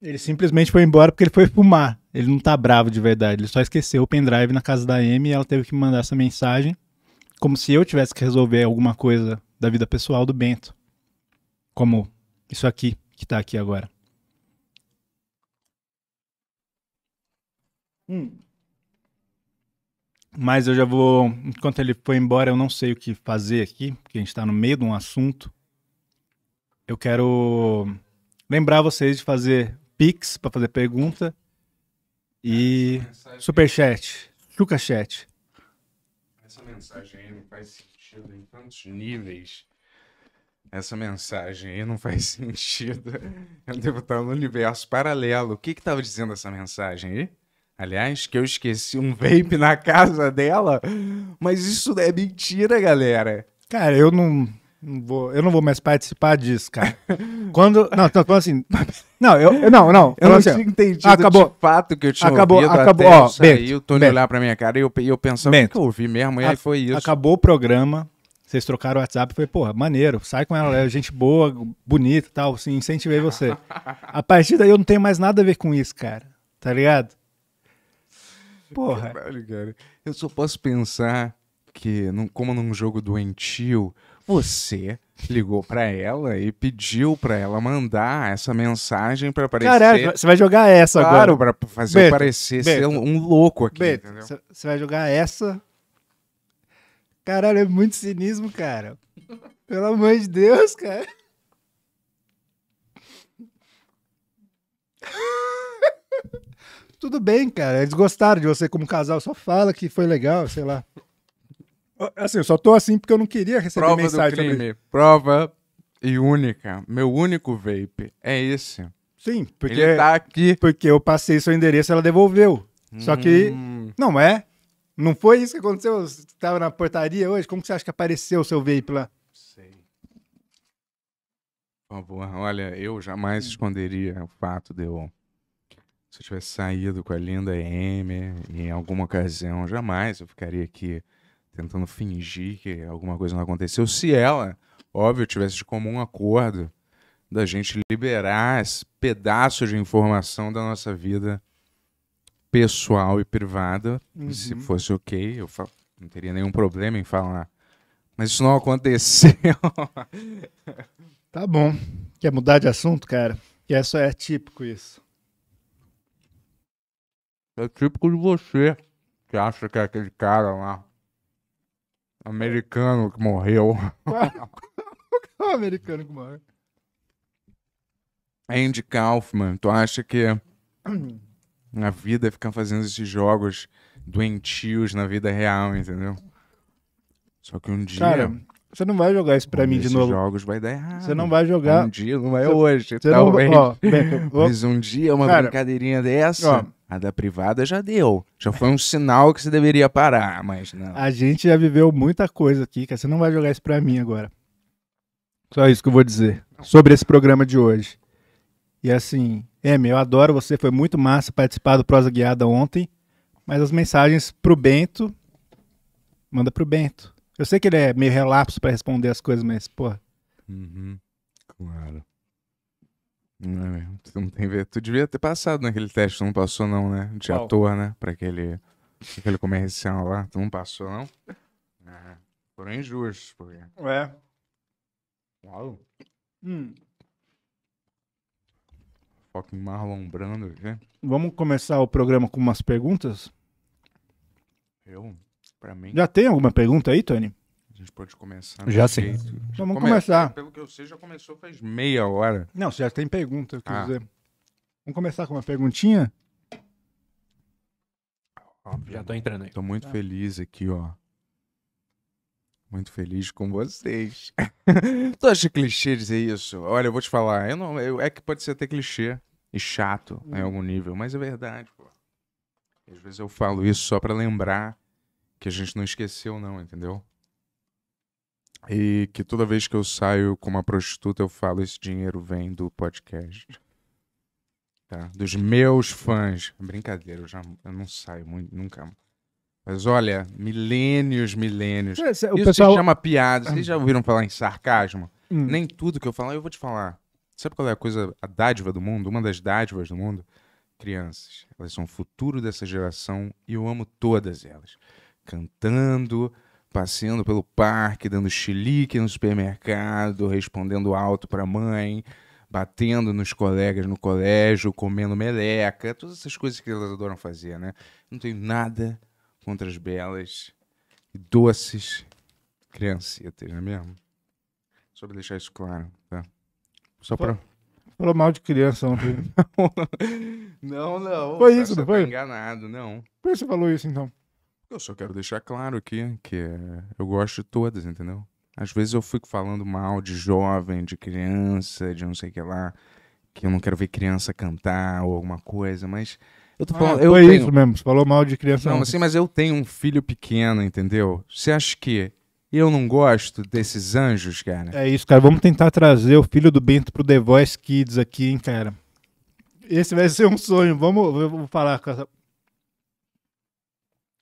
Ele simplesmente foi embora porque ele foi fumar. Ele não tá bravo de verdade. Ele só esqueceu o pendrive na casa da Amy e ela teve que mandar essa mensagem. Como se eu tivesse que resolver alguma coisa da vida pessoal do Bento. Como isso aqui, que tá aqui agora. Hum. Mas eu já vou. Enquanto ele foi embora, eu não sei o que fazer aqui, porque a gente tá no meio de um assunto. Eu quero lembrar vocês de fazer Pix para fazer pergunta e mensagem... Superchat, ChucaChat. Essa mensagem aí não faz sentido em tantos níveis. Essa mensagem aí não faz sentido. Eu devo estar no universo paralelo. O que que tava dizendo essa mensagem aí? Aliás, que eu esqueci um vape na casa dela. Mas isso é mentira, galera. Cara, eu não vou, eu não vou mais participar disso, cara. Quando. Não, então assim. Não, eu. Não, não. Eu não assim, tinha entendido acabou, de fato que eu tinha acabou, ouvido acabou, até ó, eu aí o Tony olhar pra minha cara e eu, eu pensando Bento, que eu ouvi mesmo, e a, aí foi isso. Acabou o programa, vocês trocaram o WhatsApp, foi, porra, maneiro, sai com ela, é gente boa, bonita e tal, assim, incentivei você. a partir daí eu não tenho mais nada a ver com isso, cara, tá ligado? Porra. cara. Eu só posso pensar que, como num jogo doentio, você ligou para ela e pediu para ela mandar essa mensagem para aparecer. Caralho, você vai jogar essa claro, agora. Claro, para fazer Beto, parecer Beto, ser um, um, louco aqui, Você vai jogar essa? Caralho, é muito cinismo, cara. Pelo amor de Deus, cara. Tudo bem, cara. Eles gostaram de você como casal. Só fala que foi legal, sei lá. Assim, eu só tô assim porque eu não queria receber Prova mensagem. Do crime. Prova e única. Meu único vape é esse. Sim, porque. Ele tá aqui. Porque eu passei seu endereço ela devolveu. Hum. Só que. Hum. Não é. Não foi isso que aconteceu? Você tava na portaria hoje? Como que você acha que apareceu o seu vape lá? Sei. Por favor, olha, eu jamais hum. esconderia o fato de eu. Se eu tivesse saído com a linda M em alguma ocasião, jamais eu ficaria aqui tentando fingir que alguma coisa não aconteceu, se ela, óbvio, tivesse de comum acordo da gente liberar esse pedaço de informação da nossa vida pessoal e privada, uhum. se fosse ok, eu não teria nenhum problema em falar. Mas isso não aconteceu. tá bom. Quer mudar de assunto, cara? Que é só é típico isso. É típico de você, que acha que é aquele cara lá Americano que morreu. Qual americano que morreu? Andy Kaufman, tu acha que a vida ficar fazendo esses jogos doentios na vida real, entendeu? Só que um dia. Cara, você não vai jogar isso pra Bom, mim de novo. jogos vai dar errado. Você não vai jogar. Um dia, não é você, hoje, você talvez. Tá não, ó, bem, Mas um dia, uma cara, brincadeirinha dessa. Ó, a da privada já deu. Já foi um sinal que você deveria parar, mas não. A gente já viveu muita coisa aqui, que Você não vai jogar isso pra mim agora. Só isso que eu vou dizer sobre esse programa de hoje. E assim, Emi, eu adoro você. Foi muito massa participar do Prosa Guiada ontem. Mas as mensagens pro Bento, manda pro Bento. Eu sei que ele é meio relapso para responder as coisas, mas, pô. Uhum. Claro. Não é mesmo. Tu, não tem... tu devia ter passado naquele teste, tu não passou, não, né? De Qual? ator, né? Pra aquele, aquele comercial lá. Tu não passou, não? É. Foram injustos, porque. Ué. Uau. Hum. Foco em Marlon Brando aqui. Vamos começar o programa com umas perguntas? Eu? para mim. Já tem alguma pergunta aí, Tony? A gente pode começar. Já né? sim. Então, vamos come... começar. É, pelo que eu sei, já começou faz meia hora. Não, você já tem pergunta, ah. dizer. Vamos começar com uma perguntinha? Óbvio. Já tô entrando aí. Tô muito tá. feliz aqui, ó. Muito feliz com vocês. tu acha clichê dizer isso? Olha, eu vou te falar, eu não, eu, é que pode ser até clichê e chato hum. em algum nível, mas é verdade, pô. Às vezes eu falo isso só para lembrar que a gente não esqueceu, não, entendeu? E que toda vez que eu saio com uma prostituta, eu falo: esse dinheiro vem do podcast. Tá? Dos meus fãs. Brincadeira, eu, já, eu não saio muito, nunca. Mas olha, milênios, milênios. É, Isso pessoal... se chama piada. Vocês já ouviram falar em sarcasmo? Hum. Nem tudo que eu falar, eu vou te falar. Sabe qual é a coisa, a dádiva do mundo? Uma das dádivas do mundo? Crianças. Elas são o futuro dessa geração e eu amo todas elas cantando, passeando pelo parque, dando chilique no supermercado, respondendo alto para a mãe, batendo nos colegas no colégio, comendo meleca, todas essas coisas que elas adoram fazer, né? Não tenho nada contra as belas e doces criancetas, não é mesmo? Só para deixar isso claro, tá? Só para Falou mal de criança ontem. não, não. Foi isso, não foi? enganado, não. Por que você falou isso, então? Eu só quero deixar claro aqui que eh, eu gosto de todas, entendeu? Às vezes eu fico falando mal de jovem, de criança, de não sei o que lá, que eu não quero ver criança cantar ou alguma coisa, mas eu tô ah, falando. Ah, eu tenho... isso mesmo, você falou mal de criança. Não, assim, mas eu tenho um filho pequeno, entendeu? Você acha que eu não gosto desses anjos, cara? É isso, cara. Vamos tentar trazer o filho do Bento pro The Voice Kids aqui, hein, cara. Esse vai ser um sonho. Vamos, eu vou falar com, essa,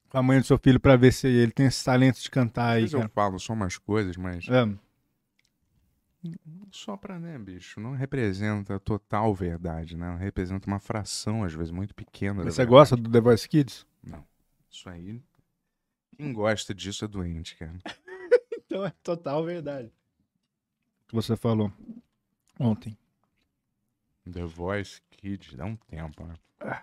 com a mãe do seu filho para ver se ele tem esse talento de cantar Às aí. Eu falo só umas coisas, mas. É. Só pra, né, bicho? Não representa a total verdade, né? Representa uma fração, às vezes, muito pequena. Mas você verdade. gosta do The Voice Kids? Não. Isso aí. Quem gosta disso é doente, cara. então é total verdade. O que você falou ontem. The Voice Kids, dá um tempo, né? Ah.